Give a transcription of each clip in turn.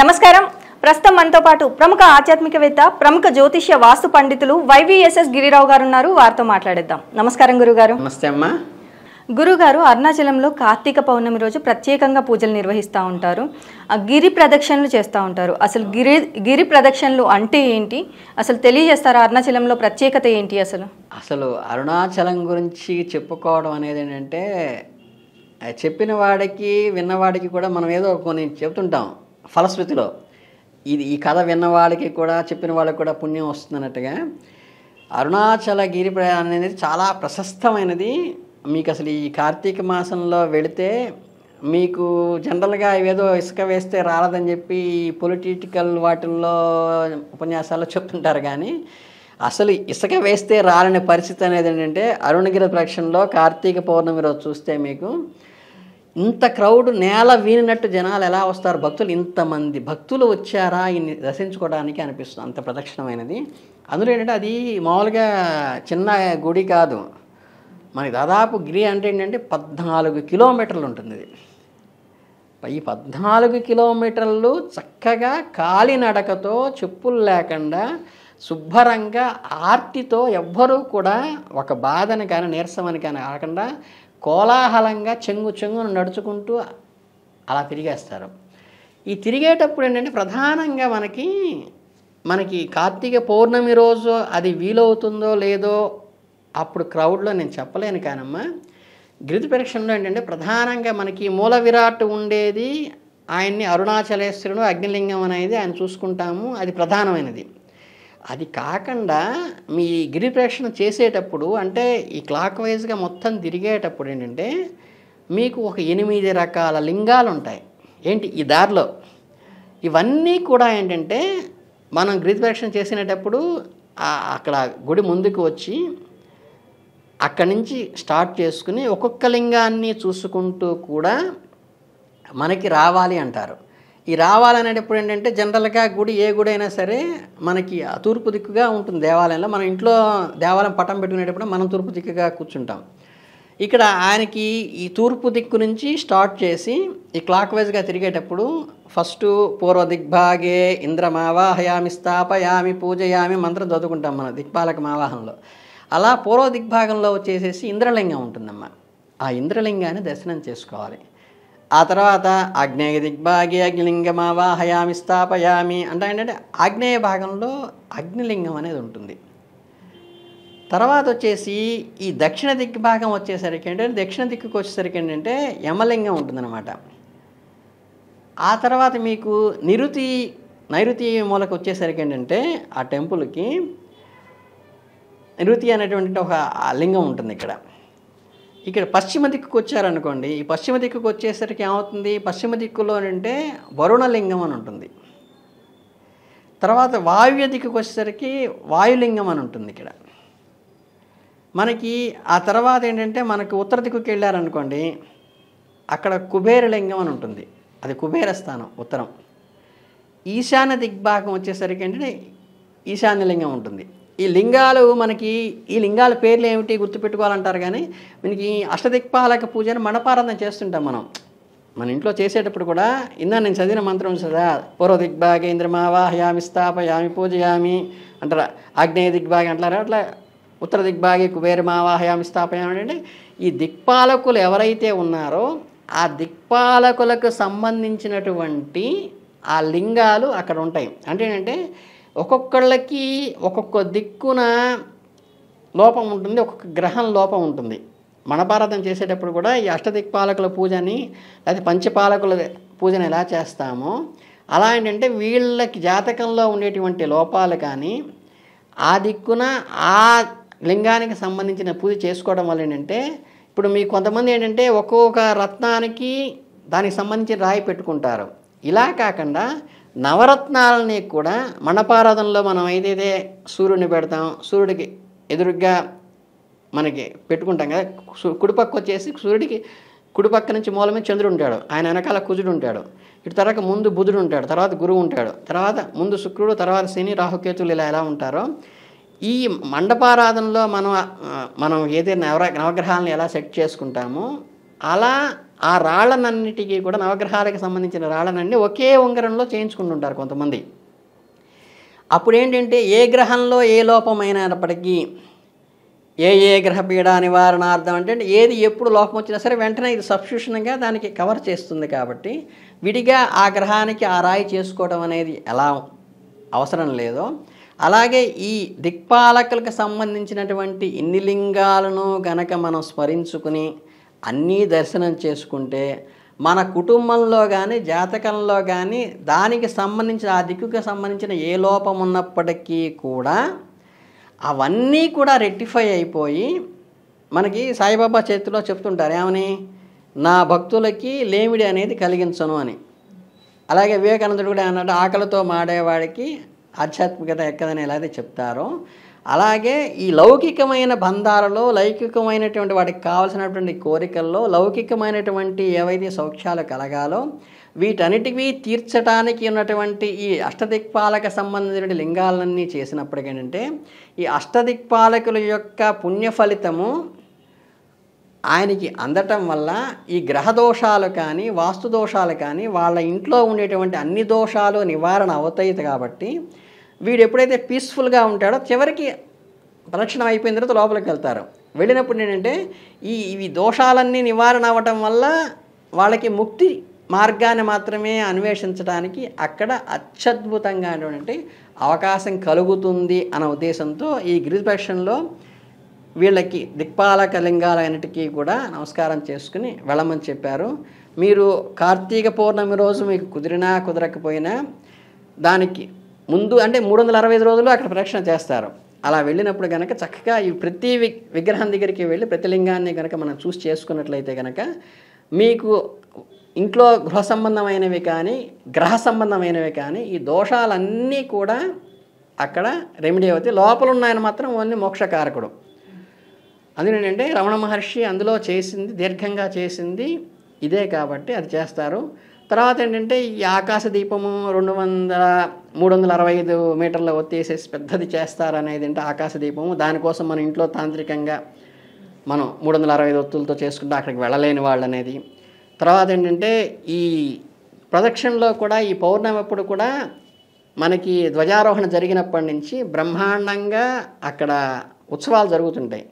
నమస్కారం ప్రస్తుతం మనతో పాటు ప్రముఖ ఆధ్యాత్మికవేత్త ప్రముఖ జ్యోతిష్య వాస్తు పండితులు వైవిఎస్ఎస్ గిరిరావు గారు ఉన్నారు వారితో మాట్లాడేద్దాం నమస్కారం గురుగారు నమస్తే అమ్మా గురుగారు అరుణాచలంలో కార్తీక పౌర్ణమి రోజు ప్రత్యేకంగా పూజలు నిర్వహిస్తూ ఉంటారు గిరి ప్రదక్షిణలు చేస్తూ ఉంటారు అసలు గిరి గిరి ప్రదక్షిణలు అంటే ఏంటి అసలు తెలియజేస్తారు అరుణాచలంలో ప్రత్యేకత ఏంటి అసలు అసలు అరుణాచలం గురించి చెప్పుకోవడం అనేది ఏంటంటే చెప్పిన వాడికి విన్నవాడికి కూడా మనం ఏదో కొన్ని చెప్తుంటాం ఫలశ్రుతిలో ఇది ఈ కథ విన్న వాళ్ళకి కూడా చెప్పిన వాళ్ళకి కూడా పుణ్యం వస్తుందన్నట్టుగా అరుణాచల గిరి ప్రయాణం అనేది చాలా ప్రశస్తమైనది మీకు అసలు ఈ కార్తీక మాసంలో వెళితే మీకు జనరల్గా ఏదో ఇసుక వేస్తే రాలదని చెప్పి పొలిటికల్ వాటిల్లో ఉపన్యాసాల్లో చెప్తుంటారు కానీ అసలు ఇసుక వేస్తే రాలనే పరిస్థితి అనేది ఏంటంటే అరుణగిరి ప్రక్షణలో కార్తీక పౌర్ణమి రోజు చూస్తే మీకు ఇంత క్రౌడ్ నేల వీనినట్టు జనాలు ఎలా వస్తారు భక్తులు ఇంతమంది భక్తులు వచ్చారా ఇన్ని దర్శించుకోవడానికి అనిపిస్తుంది అంత ప్రదక్షిణమైనది అందులో ఏంటంటే అది మామూలుగా చిన్న గుడి కాదు మనకి దాదాపు గిరి అంటే ఏంటంటే పద్నాలుగు కిలోమీటర్లు ఉంటుంది ఇది ఈ పద్నాలుగు కిలోమీటర్లు చక్కగా కాలినడకతో చెప్పులు లేకుండా శుభ్రంగా ఆర్తితో ఎవ్వరూ కూడా ఒక బాధని కానీ నీరసమని కానీ ఆడకుండా కోలాహలంగా చెంగు చెంగును నడుచుకుంటూ అలా తిరిగేస్తారు ఈ తిరిగేటప్పుడు ఏంటంటే ప్రధానంగా మనకి మనకి కార్తీక పౌర్ణమి రోజు అది వీలవుతుందో లేదో అప్పుడు క్రౌడ్లో నేను చెప్పలేను కానమ్మా గిరిజ పరీక్షలో ఏంటంటే ప్రధానంగా మనకి మూల విరాట్ ఉండేది ఆయన్ని అరుణాచలేశ్వరుడు అగ్నిలింగం అనేది ఆయన చూసుకుంటాము అది ప్రధానమైనది అది కాకుండా మీ గిరి ప్రేక్షణ చేసేటప్పుడు అంటే ఈ క్లాక్ వైజ్గా మొత్తం తిరిగేటప్పుడు ఏంటంటే మీకు ఒక ఎనిమిది రకాల లింగాలు ఉంటాయి ఏంటి ఈ దారిలో ఇవన్నీ కూడా ఏంటంటే మనం గిరిప్రేక్షణ చేసేటప్పుడు అక్కడ గుడి ముందుకు వచ్చి అక్కడి నుంచి స్టార్ట్ చేసుకుని ఒక్కొక్క లింగాన్ని చూసుకుంటూ కూడా మనకి రావాలి అంటారు ఈ రావాలనేటప్పుడు ఏంటంటే జనరల్గా గుడి ఏ గుడి అయినా సరే మనకి తూర్పు దిక్కుగా ఉంటుంది దేవాలయంలో మన ఇంట్లో దేవాలయం పటం పెట్టుకునేటప్పుడు మనం తూర్పు దిక్కుగా కూర్చుంటాం ఇక్కడ ఆయనకి ఈ తూర్పు దిక్కు నుంచి స్టార్ట్ చేసి ఈ క్లాక్ వైజ్గా తిరిగేటప్పుడు ఫస్ట్ పూర్వ దిగ్భాగే ఇంద్రమావాహయామి స్థాపయామి పూజయామి మంత్రం చదువుకుంటాం మన దిక్పాలక మావాహంలో అలా పూర్వ దిగ్భాగంలో వచ్చేసేసి ఇంద్రలింగం ఉంటుందమ్మా ఆ ఇంద్రలింగాన్ని దర్శనం చేసుకోవాలి ఆ తర్వాత ఆగ్నేయ దిగ్భాగి అగ్నిలింగం ఆవాహయామి స్థాపయామి అంటే ఏంటంటే ఆగ్నేయ భాగంలో అగ్నిలింగం అనేది ఉంటుంది తర్వాత వచ్చేసి ఈ దక్షిణ దిగ్భాగం వచ్చేసరికి ఏంటంటే దక్షిణ దిక్కుకి వచ్చేసరికి ఏంటంటే యమలింగం ఉంటుందన్నమాట ఆ తర్వాత మీకు నిరుతి నైరుతి మూలకు వచ్చేసరికి ఏంటంటే ఆ టెంపుల్కి నిరుతి అనేటువంటి ఒక లింగం ఉంటుంది ఇక్కడ ఇక్కడ పశ్చిమ దిక్కుకు వచ్చారనుకోండి ఈ పశ్చిమ దిక్కుకు వచ్చేసరికి ఏమవుతుంది పశ్చిమ దిక్కులో అంటే వరుణలింగం అని ఉంటుంది తర్వాత వాయువ్య దిక్కుకు వచ్చేసరికి వాయులింగం అని ఉంటుంది ఇక్కడ మనకి ఆ తర్వాత ఏంటంటే మనకి ఉత్తర దిక్కుకి వెళ్ళారనుకోండి అక్కడ కుబేరలింగం అని ఉంటుంది అది కుబేర స్థానం ఉత్తరం ఈశాన్య దిగ్భాగం వచ్చేసరికి ఏంటంటే ఈశాన్యలింగం ఉంటుంది ఈ లింగాలు మనకి ఈ లింగాల పేర్లు ఏమిటి గుర్తుపెట్టుకోవాలంటారు కానీ మనకి అష్టదిక్పాలక పూజను మనపారాధన చేస్తుంటాం మనం మన ఇంట్లో చేసేటప్పుడు కూడా ఇందా నేను చదివిన మంత్రం సదా పూర్వ దిగ్భాగేంద్రమావాహయామి స్థాపయామి పూజయామి అంటారా ఆగ్నేయ దిగ్భాగి అంటారా అట్లా ఉత్తర దిగ్భాగి కుబేరమావాహయామి స్థాపయామి అంటే ఈ దిక్పాలకులు ఎవరైతే ఉన్నారో ఆ దిక్పాలకులకు సంబంధించినటువంటి ఆ లింగాలు అక్కడ ఉంటాయి అంటే ఏంటంటే ఒక్కొక్కళ్ళకి ఒక్కొక్క దిక్కున లోపం ఉంటుంది ఒక్కొక్క గ్రహం లోపం ఉంటుంది భారతం చేసేటప్పుడు కూడా ఈ అష్టదిక్పాలకుల పూజని లేకపోతే పంచపాలకుల పూజను ఎలా చేస్తామో అలా ఏంటంటే వీళ్ళకి జాతకంలో ఉండేటువంటి లోపాలు కానీ ఆ దిక్కున ఆ లింగానికి సంబంధించిన పూజ చేసుకోవడం వల్ల ఏంటంటే ఇప్పుడు మీ కొంతమంది ఏంటంటే ఒక్కొక్క రత్నానికి దానికి సంబంధించిన రాయి పెట్టుకుంటారు ఇలా కాకుండా నవరత్నాలని కూడా మండపారాధనలో మనం ఏదైతే సూర్యుడిని పెడతాం సూర్యుడికి ఎదురుగా మనకి పెట్టుకుంటాం కదా కుడిపక్క వచ్చేసి సూర్యుడికి కుడిపక్క నుంచి మూలమే చంద్రుడు ఉంటాడు ఆయన వెనకాల కుజుడు ఉంటాడు ఇటు తర్వాత ముందు బుధుడు ఉంటాడు తర్వాత గురువు ఉంటాడు తర్వాత ముందు శుక్రుడు తర్వాత శని రాహుకేతులు ఇలా ఎలా ఉంటారో ఈ మండపారాధనలో మనం మనం ఏదైనా నవర నవగ్రహాలను ఎలా సెట్ చేసుకుంటామో అలా ఆ రాళ్ళనన్నిటికీ కూడా నవగ్రహాలకు సంబంధించిన రాళ్ళనన్నీ ఒకే ఉంగరంలో చేయించుకుంటుంటారు కొంతమంది అప్పుడు ఏంటంటే ఏ గ్రహంలో ఏ లోపమైనప్పటికీ ఏ ఏ గ్రహపీడ నివారణార్థం అంటే ఏది ఎప్పుడు లోపం వచ్చినా సరే వెంటనే ఇది సబ్స్టిట్యూషన్గా దానికి కవర్ చేస్తుంది కాబట్టి విడిగా ఆ గ్రహానికి ఆ రాయి చేసుకోవడం అనేది ఎలా అవసరం లేదో అలాగే ఈ దిక్పాలకులకు సంబంధించినటువంటి ఇన్ని లింగాలను గనక మనం స్మరించుకుని అన్నీ దర్శనం చేసుకుంటే మన కుటుంబంలో కానీ జాతకంలో కానీ దానికి సంబంధించిన ఆ దిక్కుకి సంబంధించిన ఏ లోపం ఉన్నప్పటికీ కూడా అవన్నీ కూడా రెక్టిఫై అయిపోయి మనకి సాయిబాబా చేతిలో చెప్తుంటారు ఏమని నా భక్తులకి లేమిడి అనేది కలిగించను అని అలాగే వివేకానందుడు కూడా అన్నాడు ఆకలితో మాడేవాడికి ఆధ్యాత్మికత ఎక్కదని ఎలాగైతే చెప్తారో అలాగే ఈ లౌకికమైన బంధాలలో లౌకికమైనటువంటి వాటికి కావలసినటువంటి కోరికల్లో లౌకికమైనటువంటి ఏవైతే సౌఖ్యాలు కలగాలో వీటన్నిటివి తీర్చడానికి ఉన్నటువంటి ఈ అష్టదిక్పాలక సంబంధించిన లింగాలన్నీ చేసినప్పటికీ ఏంటంటే ఈ అష్టదిక్పాలకుల యొక్క పుణ్య ఫలితము ఆయనకి అందటం వల్ల ఈ గ్రహ దోషాలు కానీ వాస్తు దోషాలు కానీ వాళ్ళ ఇంట్లో ఉండేటువంటి అన్ని దోషాలు నివారణ అవుతాయి కాబట్టి వీడు ఎప్పుడైతే పీస్ఫుల్గా ఉంటాడో చివరికి ప్రదక్షిణం అయిపోయిన తర్వాత లోపలికి వెళ్తారు వెళ్ళినప్పుడు ఏంటంటే ఈ ఇవి దోషాలన్నీ నివారణ అవ్వటం వల్ల వాళ్ళకి ముక్తి మార్గాన్ని మాత్రమే అన్వేషించడానికి అక్కడ అత్యద్భుతంగా అంటే అవకాశం కలుగుతుంది అన్న ఉద్దేశంతో ఈ గిరిప్రక్షణలో వీళ్ళకి దిక్పాలక లింగాలన్నిటికీ కూడా నమస్కారం చేసుకుని వెళ్ళమని చెప్పారు మీరు కార్తీక పౌర్ణమి రోజు మీకు కుదిరినా కుదరకపోయినా దానికి ముందు అంటే మూడు వందల అరవై ఐదు రోజులు అక్కడ ప్రదక్షిణ చేస్తారు అలా వెళ్ళినప్పుడు కనుక చక్కగా ఈ ప్రతి వి విగ్రహం దగ్గరికి వెళ్ళి ప్రతి లింగాన్ని కనుక మనం చూసి చేసుకున్నట్లయితే కనుక మీకు ఇంట్లో గృహ సంబంధమైనవి కానీ గ్రహ సంబంధమైనవి కానీ ఈ దోషాలన్నీ కూడా అక్కడ రెమెడీ అవుతాయి లోపల ఉన్నాయని మాత్రం ఓన్లీ మోక్షకారకుడు అందుకేంటంటే రమణ మహర్షి అందులో చేసింది దీర్ఘంగా చేసింది ఇదే కాబట్టి అది చేస్తారు తర్వాత ఏంటంటే ఈ ఆకాశ దీపము రెండు వందల మూడు వందల అరవై ఐదు మీటర్ల ఒత్తేసేసి పెద్దది చేస్తారనేది అంటే ఆకాశ దీపము దానికోసం మన ఇంట్లో తాంత్రికంగా మనం మూడు వందల అరవై ఐదు ఒత్తులతో చేసుకుంటే అక్కడికి వెళ్ళలేని వాళ్ళు అనేది తర్వాత ఏంటంటే ఈ ప్రదక్షిణలో కూడా ఈ పౌర్ణమి అప్పుడు కూడా మనకి ధ్వజారోహణ జరిగినప్పటి నుంచి బ్రహ్మాండంగా అక్కడ ఉత్సవాలు జరుగుతుంటాయి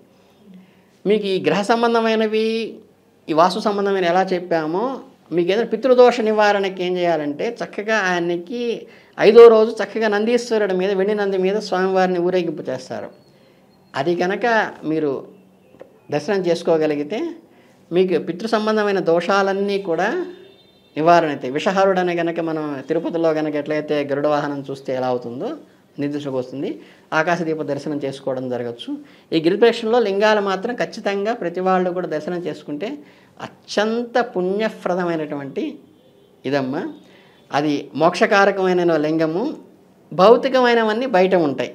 మీకు ఈ గ్రహ సంబంధమైనవి ఈ వాస్తు సంబంధమైన ఎలా చెప్పామో మీకు ఏదైనా పితృదోష నివారణకి ఏం చేయాలంటే చక్కగా ఆయనకి ఐదో రోజు చక్కగా నందీశ్వరుడి మీద వెండి నంది మీద స్వామివారిని ఊరేగింపు చేస్తారు అది కనుక మీరు దర్శనం చేసుకోగలిగితే మీకు పితృ సంబంధమైన దోషాలన్నీ కూడా నివారణ అవుతాయి విషహారుడు అనే కనుక మనం తిరుపతిలో కనుక ఎట్లయితే గరుడ వాహనం చూస్తే ఎలా అవుతుందో నిర్దిష్టకు వస్తుంది ఆకాశదీప దర్శనం చేసుకోవడం జరగచ్చు ఈ గిరిప్రేక్షణలో లింగాలు మాత్రం ఖచ్చితంగా ప్రతి వాళ్ళు కూడా దర్శనం చేసుకుంటే అత్యంత పుణ్యప్రదమైనటువంటి ఇదమ్మా అది మోక్షకారకమైన లింగము భౌతికమైనవన్నీ బయట ఉంటాయి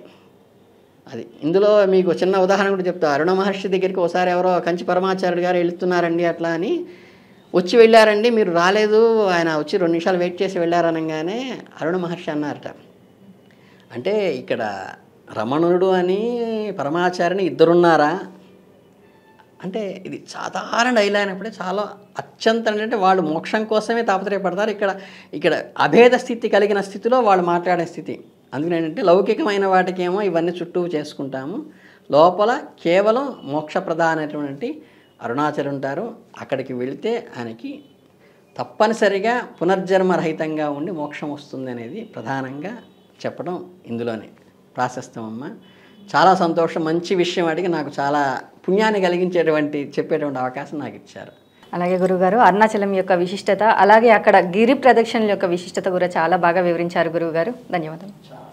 అది ఇందులో మీకు చిన్న ఉదాహరణ కూడా చెప్తా అరుణ మహర్షి దగ్గరికి ఒకసారి ఎవరో కంచి పరమాచార్యుడు గారు వెళుతున్నారండి అట్లా అని వచ్చి వెళ్ళారండి మీరు రాలేదు ఆయన వచ్చి రెండు నిమిషాలు వెయిట్ చేసి వెళ్ళారనగానే అరుణ మహర్షి అన్నారట అంటే ఇక్కడ రమణుడు అని పరమాచారిని ఇద్దరున్నారా అంటే ఇది సాధారణ డైలా అయినప్పుడే చాలా అత్యంత అంటే వాళ్ళు మోక్షం కోసమే తాపత్రయపడతారు ఇక్కడ ఇక్కడ అభేద స్థితి కలిగిన స్థితిలో వాళ్ళు మాట్లాడే స్థితి అందుకని ఏంటంటే లౌకికమైన వాటికేమో ఇవన్నీ చుట్టూ చేసుకుంటాము లోపల కేవలం మోక్ష ప్రధానటువంటి అరుణాచలు ఉంటారు అక్కడికి వెళితే ఆయనకి తప్పనిసరిగా పునర్జన్మరహితంగా ఉండి మోక్షం వస్తుంది అనేది ప్రధానంగా చెప్పడం ఇందులోనే ప్రాశస్తమమ్మ చాలా సంతోషం మంచి విషయం అడిగి నాకు చాలా పుణ్యాన్ని కలిగించేటువంటి చెప్పేటువంటి అవకాశం నాకు ఇచ్చారు అలాగే గురుగారు అరుణాచలం యొక్క విశిష్టత అలాగే అక్కడ గిరి ప్రదక్షిణ యొక్క విశిష్టత కూడా చాలా బాగా వివరించారు గురువుగారు ధన్యవాదాలు